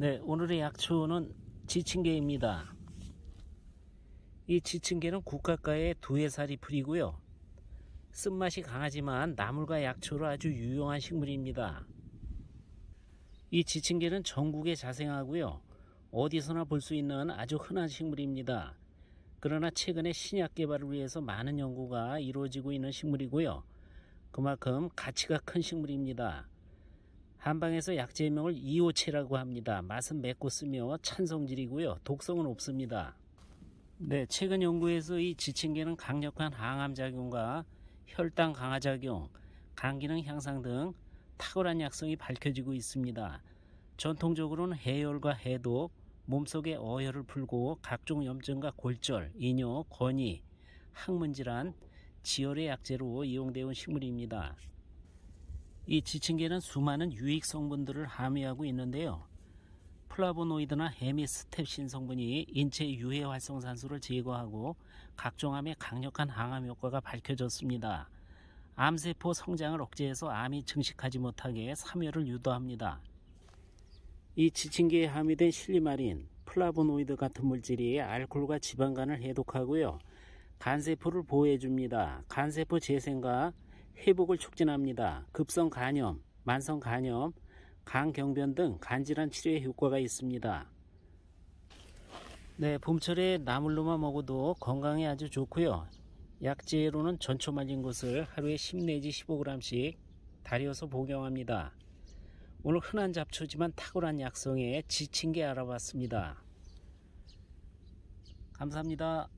네, 오늘의 약초는 지친계입니다이지친계는 국화과의 두해살이 풀이고요. 쓴맛이 강하지만 나물과 약초로 아주 유용한 식물입니다. 이지친계는 전국에 자생하고요. 어디서나 볼 수 있는 아주 흔한 식물입니다. 그러나 최근에 신약 개발을 위해서 많은 연구가 이루어지고 있는 식물이고요. 그만큼 가치가 큰 식물입니다. 한방에서 약재 명을 이오체라고 합니다. 맛은 맵고 쓰며 찬성질이고요. 독성은 없습니다. 네, 최근 연구에서 이지침개는 강력한 항암작용과 혈당 강화작용, 간기능 향상 등 탁월한 약성이 밝혀지고 있습니다. 전통적으로는 해열과 해독, 몸속의 어혈을 풀고 각종 염증과 골절, 이뇨, 건이, 항문질환, 지혈의 약재로 이용되어 온 식물입니다. 이 지층계는 수많은 유익 성분들을 함유하고 있는데요. 플라보노이드나 헤미스텝신 성분이 인체 유해 활성산소를 제거하고 각종 암에 강력한 항암 효과가 밝혀졌습니다. 암세포 성장을 억제해서 암이 증식하지 못하게 사멸을 유도합니다. 이 지층계에 함유된 실리마린, 플라보노이드 같은 물질이 알코올과 지방간을 해독하고요. 간세포를 보호해줍니다. 간세포 재생과 회복을 촉진합니다. 급성 간염, 만성 간염, 간경변 등 간질환 치료에 효과가 있습니다. 네, 봄철에 나물로만 먹어도 건강에 아주 좋고요. 약재로는 전초 말린 것을 하루에 10 내지 15g씩 다려서 복용합니다. 오늘 흔한 잡초지만 탁월한 약성에 지친 게 알아봤습니다. 감사합니다.